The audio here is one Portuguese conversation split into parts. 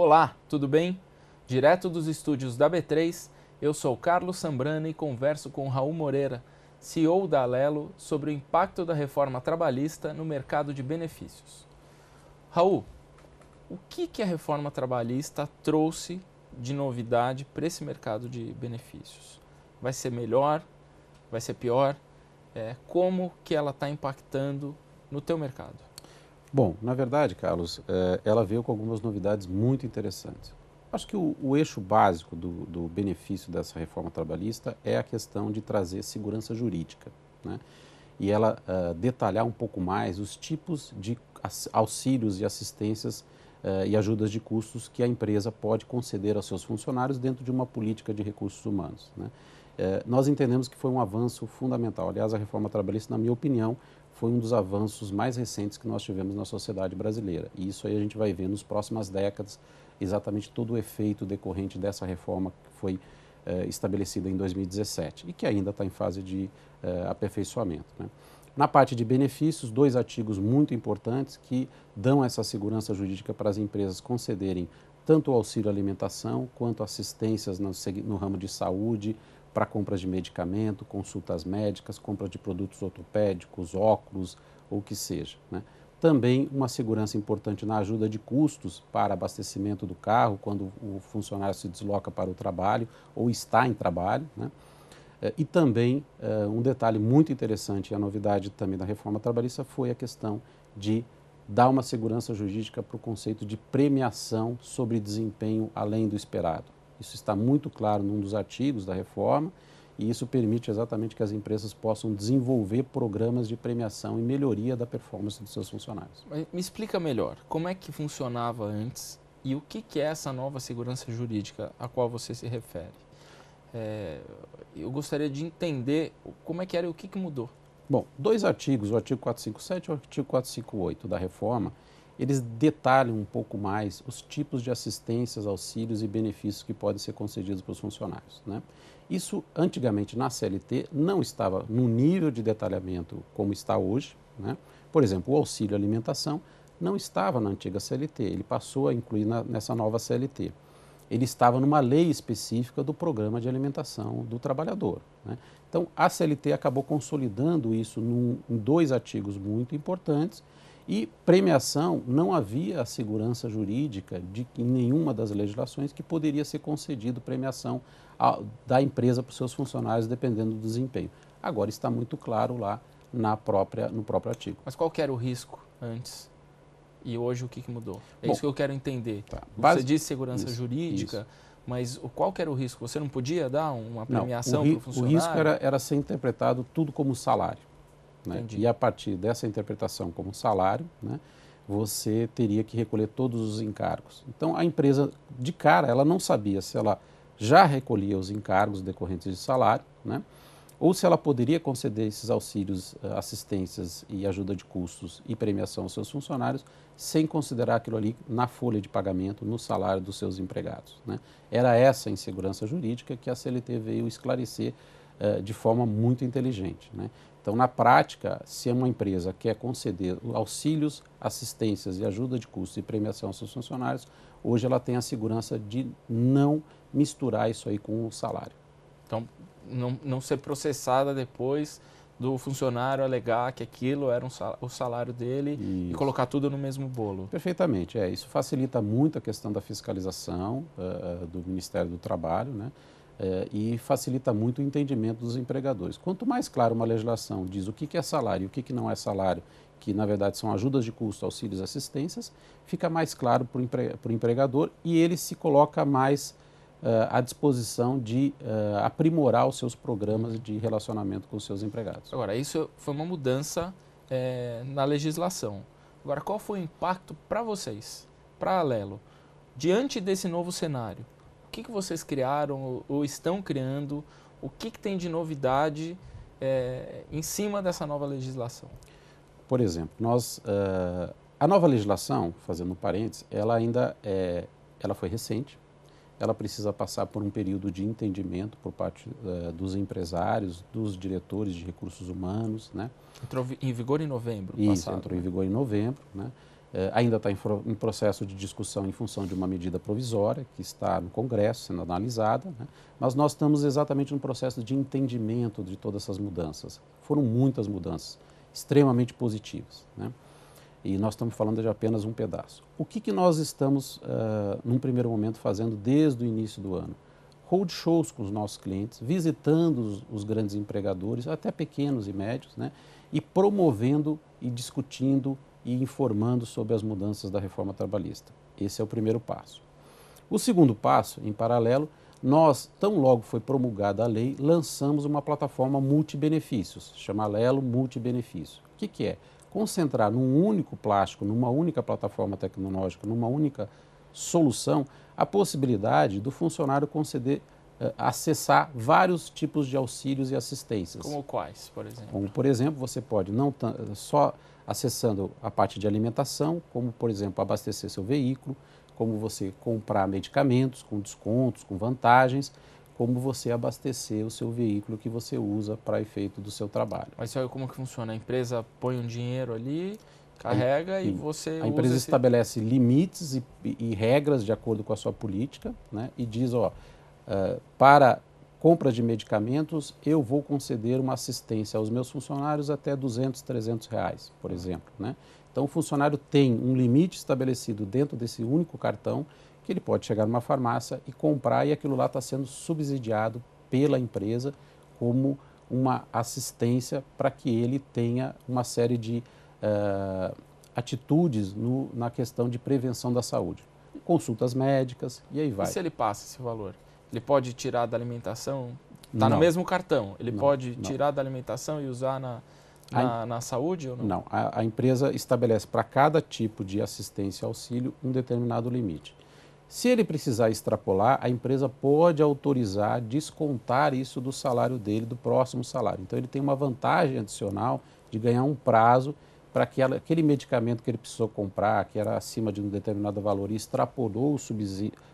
Olá, tudo bem? Direto dos estúdios da B3, eu sou Carlos Sambrana e converso com Raul Moreira, CEO da Alelo, sobre o impacto da reforma trabalhista no mercado de benefícios. Raul, o que, que a reforma trabalhista trouxe de novidade para esse mercado de benefícios? Vai ser melhor? Vai ser pior? É, como que ela está impactando no teu mercado? Bom, na verdade, Carlos, eh, ela veio com algumas novidades muito interessantes. Acho que o, o eixo básico do, do, benefício dessa reforma trabalhista é a questão de trazer segurança jurídica, né? E ela uh, detalhar um pouco mais os tipos de auxílios e assistências uh, e ajudas de custos que a empresa pode conceder aos seus funcionários dentro de uma política de recursos humanos, né? Uh, nós entendemos que foi um avanço fundamental. Aliás, a reforma trabalhista, na minha opinião, foi um dos avanços mais recentes que nós tivemos na sociedade brasileira. E isso aí a gente vai ver nos próximas décadas exatamente todo o efeito decorrente dessa reforma que foi eh, estabelecida em 2017 e que ainda está em fase de eh, aperfeiçoamento. Né? Na parte de benefícios, dois artigos muito importantes que dão essa segurança jurídica para as empresas concederem tanto o auxílio alimentação quanto assistências no, no ramo de saúde, para compras de medicamento, consultas médicas, compra de produtos ortopédicos, óculos ou o que seja. Né? Também uma segurança importante na ajuda de custos para abastecimento do carro quando o funcionário se desloca para o trabalho ou está em trabalho. Né? Eh, e também eh, um detalhe muito interessante e a novidade também da reforma trabalhista foi a questão de dar uma segurança jurídica para o conceito de premiação sobre desempenho além do esperado. Isso está muito claro num dos artigos da reforma e isso permite exatamente que as empresas possam desenvolver programas de premiação e melhoria da performance dos seus funcionários. Me explica melhor, como é que funcionava antes e o que, que é essa nova segurança jurídica a qual você se refere? É, eu gostaria de entender como é que era e o que, que mudou. Bom, dois artigos, o artigo 457 e o artigo 458 da reforma, eles detalham um pouco mais os tipos de assistências, auxílios e benefícios que podem ser concedidos para os funcionários. Né? Isso, antigamente, na CLT, não estava no nível de detalhamento como está hoje. Né? Por exemplo, o auxílio alimentação não estava na antiga CLT, ele passou a incluir na, nessa nova CLT. Ele estava numa lei específica do programa de alimentação do trabalhador. Né? Então, a CLT acabou consolidando isso num, em dois artigos muito importantes, e premiação, não havia a segurança jurídica de em nenhuma das legislações que poderia ser concedido premiação a, da empresa para os seus funcionários dependendo do desempenho. Agora está muito claro lá na própria, no próprio artigo. Mas qual era o risco antes? E hoje o que, que mudou? É Bom, isso que eu quero entender. Tá. Base... Você disse segurança isso, jurídica, isso. mas qual era o risco? Você não podia dar uma premiação para o funcionário? O risco era, era ser interpretado tudo como salário. Né? E a partir dessa interpretação como salário, né, você teria que recolher todos os encargos. Então a empresa, de cara, ela não sabia se ela já recolhia os encargos decorrentes de salário, né? ou se ela poderia conceder esses auxílios, eh, assistências e ajuda de custos e premiação aos seus funcionários, sem considerar aquilo ali na folha de pagamento, no salário dos seus empregados. Né? Era essa insegurança jurídica que a CLT veio esclarecer uh, de forma muito inteligente. Né? Então, na prática, se é uma empresa quer conceder auxílios, assistências e ajuda de custo e premiação aos seus funcionários, hoje ela tem a segurança de não misturar isso aí com o salário. Então, não, não ser processada depois do funcionário alegar que aquilo era um o salário dele isso. e colocar tudo no mesmo bolo. Perfeitamente, é. Isso facilita muito a questão da fiscalização uh, do Ministério do Trabalho, né? É, e facilita muito o entendimento dos empregadores. Quanto mais clara uma legislação diz o que, é salário e o que, não é salário, que na verdade são ajudas de custo, auxílios, assistências, fica mais claro para o empre empregador e ele se coloca mais uh, à disposição de uh, aprimorar os seus programas de relacionamento com os seus empregados. Agora, isso foi uma mudança é, na legislação. Agora, qual foi o impacto para vocês, para Alelo, diante desse novo cenário? que, que vocês criaram ou estão criando, o que, que tem de novidade é, em cima dessa nova legislação? Por exemplo, nós, uh, a nova legislação, fazendo um parênteses, ela ainda é, ela foi recente, ela precisa passar por um período de entendimento por parte uh, dos empresários, dos diretores de recursos humanos, né? Entrou em vigor em novembro Isso, passado, entrou em né? vigor em novembro, né? Eh, ainda está em, processo de discussão em função de uma medida provisória que está no Congresso sendo analisada, né? mas nós estamos exatamente no processo de entendimento de todas essas mudanças. Foram muitas mudanças, extremamente positivas, né? e nós estamos falando de apenas um pedaço. O que, que nós estamos, uh, num primeiro momento, fazendo desde o início do ano? roadshows com os nossos clientes, visitando os, os, grandes empregadores, até pequenos e médios, né? e promovendo e discutindo e informando sobre as mudanças da reforma trabalhista. Esse é o primeiro passo. O segundo passo, em paralelo, nós, tão logo foi promulgada a lei, lançamos uma plataforma multibenefícios, chama Lelo Multibenefício. O que, que é? Concentrar num único plástico, numa única plataforma tecnológica, numa única solução, a possibilidade do funcionário conceder eh, acessar vários tipos de auxílios e assistências. Como quais, por exemplo? Como, por exemplo, você pode não eh, só acessando a parte de alimentação, como, por exemplo, abastecer seu veículo, como você comprar medicamentos com descontos, com vantagens, como você abastecer o seu veículo que você usa para efeito do seu trabalho. Mas olha como que funciona, a empresa põe um dinheiro ali, carrega e, e você. A empresa estabelece limites e, e, e, regras de acordo com a sua política, né? E diz, ó, eh, para compra de medicamentos, eu vou conceder uma assistência aos meus funcionários até 200, 300 reais, por exemplo. Né? Então, o funcionário tem um limite estabelecido dentro desse único cartão que ele pode chegar numa farmácia e comprar e aquilo lá está sendo subsidiado pela empresa como uma assistência para que ele tenha uma série de uh, atitudes no, na questão de prevenção da saúde. Consultas médicas e aí vai. E se ele passa esse valor? Ele pode tirar da alimentação? Está no mesmo cartão. Ele não, pode não. tirar da alimentação e usar na, na, na saúde ou não? Não. A, a empresa estabelece para cada tipo de assistência auxílio um determinado limite. Se ele precisar extrapolar, a empresa pode autorizar descontar isso do salário dele, do próximo salário. Então ele tem uma vantagem adicional de ganhar um prazo para que ela, aquele medicamento que ele precisou comprar, que era acima de um determinado valor e extrapolou o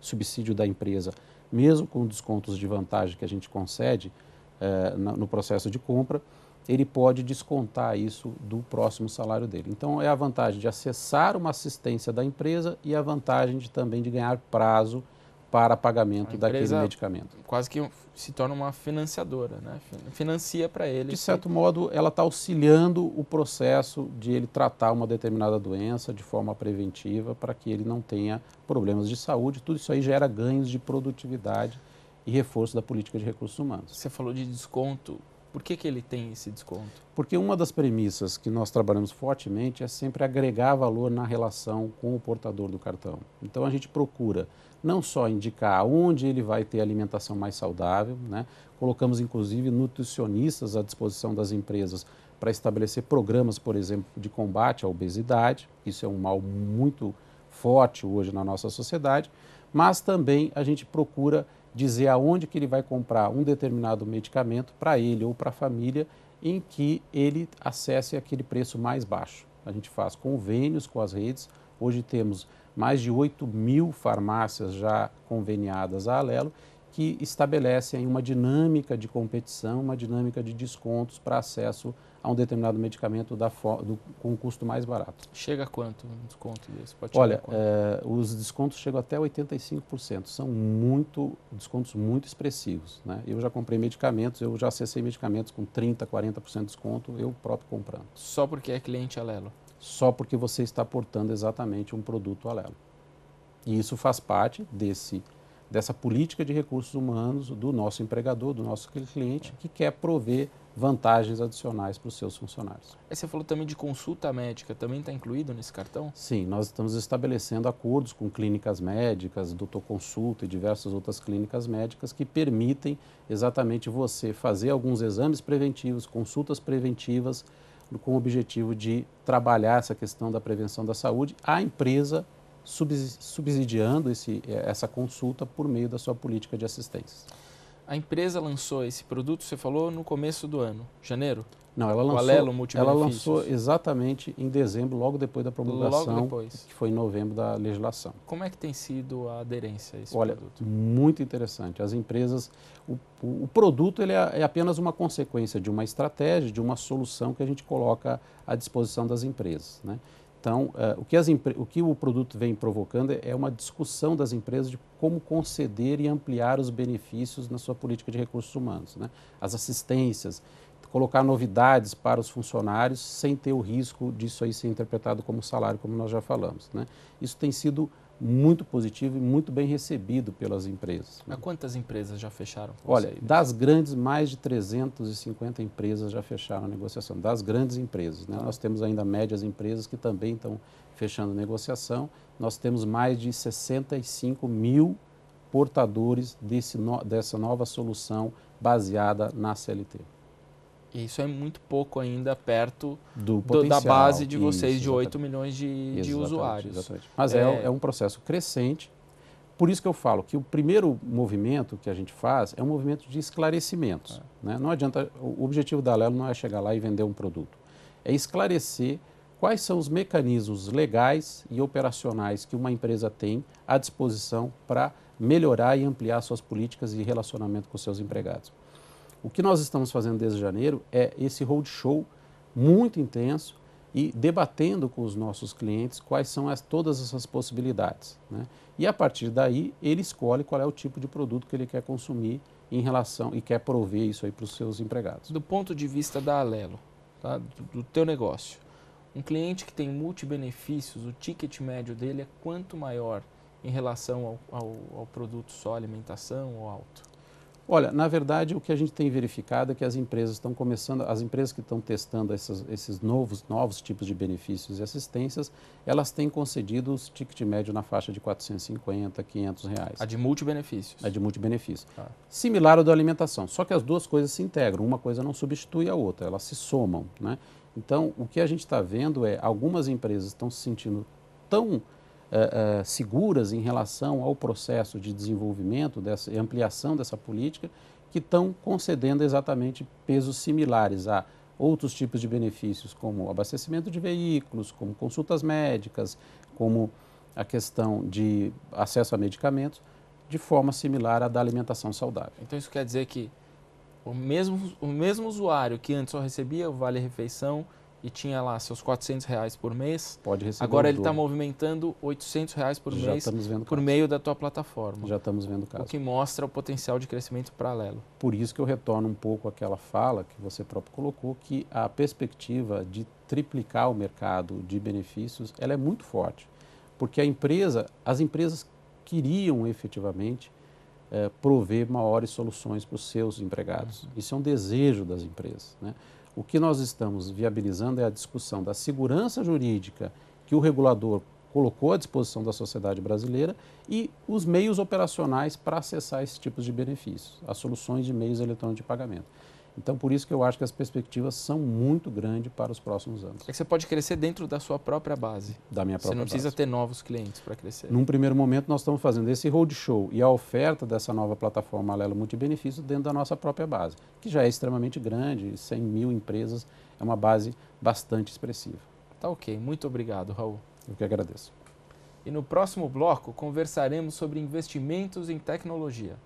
subsídio da empresa, mesmo com descontos de vantagem que a gente concede eh, no processo de compra, ele pode descontar isso do próximo salário dele. Então, é a vantagem de acessar uma assistência da empresa e a vantagem de, também de ganhar prazo para pagamento daquele medicamento. Quase que se torna uma financiadora, né? financia para ele. De certo que... modo, ela está auxiliando o processo de ele tratar uma determinada doença de forma preventiva para que ele não tenha problemas de saúde. Tudo isso aí gera ganhos de produtividade e reforço da política de recursos humanos. Você falou de desconto. Por que, que ele tem esse desconto? Porque uma das premissas que nós trabalhamos fortemente é sempre agregar valor na relação com o portador do cartão. Então a gente procura não só indicar onde ele vai ter alimentação mais saudável, né? colocamos inclusive nutricionistas à disposição das empresas para estabelecer programas, por exemplo, de combate à obesidade, isso é um mal muito forte hoje na nossa sociedade, mas também a gente procura dizer aonde que ele vai comprar um determinado medicamento para ele ou para a família em que ele acesse aquele preço mais baixo. A gente faz convênios com as redes. Hoje temos mais de 8 mil farmácias já conveniadas à Alelo, que estabelecem uma dinâmica de competição, uma dinâmica de descontos para acesso a um determinado medicamento da, do, com um custo mais barato. Chega a quanto um desconto desse? Pode Olha, é, os descontos chegam até 85%, são muito descontos muito expressivos. Né? Eu já comprei medicamentos, eu já acessei medicamentos com 30%, 40% de desconto, eu próprio comprando. Só porque é cliente alelo? só porque você está portando exatamente um produto alelo. E isso faz parte desse, dessa política de recursos humanos do nosso empregador, do nosso cliente, que quer prover vantagens adicionais para os seus funcionários. você falou também de consulta médica, também está incluído nesse cartão? Sim, nós estamos estabelecendo acordos com clínicas médicas, doutor consulta e diversas outras clínicas médicas que permitem exatamente você fazer alguns exames preventivos, consultas preventivas com o objetivo de trabalhar essa questão da prevenção da saúde, a empresa subsidiando esse, eh, essa consulta por meio da sua política de assistência. A empresa lançou esse produto, você falou, no começo do ano, janeiro? Não, ela lançou. O Alelo ela lançou exatamente em dezembro, logo depois da promulgação, depois. que foi em novembro da legislação. Como é que tem sido a aderência a esse Olha, produto? muito interessante. As empresas, o, o produto ele é, é apenas uma consequência de uma estratégia, de uma solução que a gente coloca à disposição das empresas, né? Então, uh, o, que as o que o produto vem provocando é uma discussão das empresas de como conceder e ampliar os benefícios na sua política de recursos humanos, né? as assistências colocar novidades para os funcionários sem ter o risco disso aí ser interpretado como salário, como nós já falamos. Né? Isso tem sido muito positivo e muito bem recebido pelas empresas. Mas né? quantas empresas já fecharam? Olha, das grandes, mais de 350 empresas já fecharam a negociação, das grandes empresas. Né? Ah. Nós temos ainda médias empresas que também estão fechando negociação. Nós temos mais de 65 mil portadores desse no, dessa nova solução baseada na CLT. E isso é muito pouco ainda perto do do, da base de vocês, isso, de 8 milhões de, de usuários. Exatamente. Mas é, é, é um processo crescente. Por isso que eu falo que o primeiro movimento que a gente faz é um movimento de esclarecimentos. É. Né? Não adianta, o objetivo da Lelo não é chegar lá e vender um produto, é esclarecer quais são os mecanismos legais e operacionais que uma empresa tem à disposição para melhorar e ampliar suas políticas de relacionamento com seus empregados. O que nós estamos fazendo desde janeiro é esse roadshow muito intenso e debatendo com os nossos clientes quais são as, todas essas possibilidades. Né? E a partir daí, ele escolhe qual é o tipo de produto que ele quer consumir em relação e quer prover isso aí para os seus empregados. Do ponto de vista da Alelo, tá? do, do teu negócio, um cliente que tem multibenefícios, o ticket médio dele é quanto maior em relação ao, ao, ao produto só alimentação ou alto? Olha, na verdade, o que a gente tem verificado é que as empresas estão começando, as empresas que estão testando essas, esses novos, novos tipos de benefícios e assistências, elas têm concedido os ticket médio na faixa de 450, 500 reais. A de multibenefícios. A de multibenefícios. Ah. Similar ao da alimentação, só que as duas coisas se integram, uma coisa não substitui a outra, elas se somam. Né? Então, o que a gente está vendo é algumas empresas estão se sentindo tão uh, uh, seguras em relação ao processo de desenvolvimento dessa, e ampliação dessa política, que estão concedendo exatamente pesos similares a outros tipos de benefícios, como abastecimento de veículos, como consultas médicas, como a questão de acesso a medicamentos, de forma similar à da alimentação saudável. Então, isso quer dizer que o mesmo, o mesmo usuário que antes só recebia o vale-refeição e tinha lá seus 400 reais por mês, pode receber agora ele está movimentando 800 reais por Já mês por caso. meio da tua plataforma. Já estamos vendo o caso. O que mostra o potencial de crescimento paralelo. Por isso que eu retorno um pouco àquela fala que você próprio colocou, que a perspectiva de triplicar o mercado de benefícios ela é muito forte, porque a empresa, as empresas queriam efetivamente eh, prover maiores soluções para os seus empregados. Uhum. Isso é um desejo das empresas, né? O que nós estamos viabilizando é a discussão da segurança jurídica que o regulador colocou à disposição da sociedade brasileira e os meios operacionais para acessar esses tipos de benefícios, as soluções de meios eletrônicos de pagamento. Então, por isso que eu acho que as perspectivas são muito grandes para os próximos anos. É que você pode crescer dentro da sua própria base. Da minha própria base. Você não precisa base. ter novos clientes para crescer. Num primeiro momento, nós estamos fazendo esse roadshow e a oferta dessa nova plataforma Alelo Multibenefício dentro da nossa própria base, que já é extremamente grande, 100 mil empresas, é uma base bastante expressiva. Tá ok. Muito obrigado, Raul. Eu que agradeço. E no próximo bloco, conversaremos sobre investimentos em tecnologia.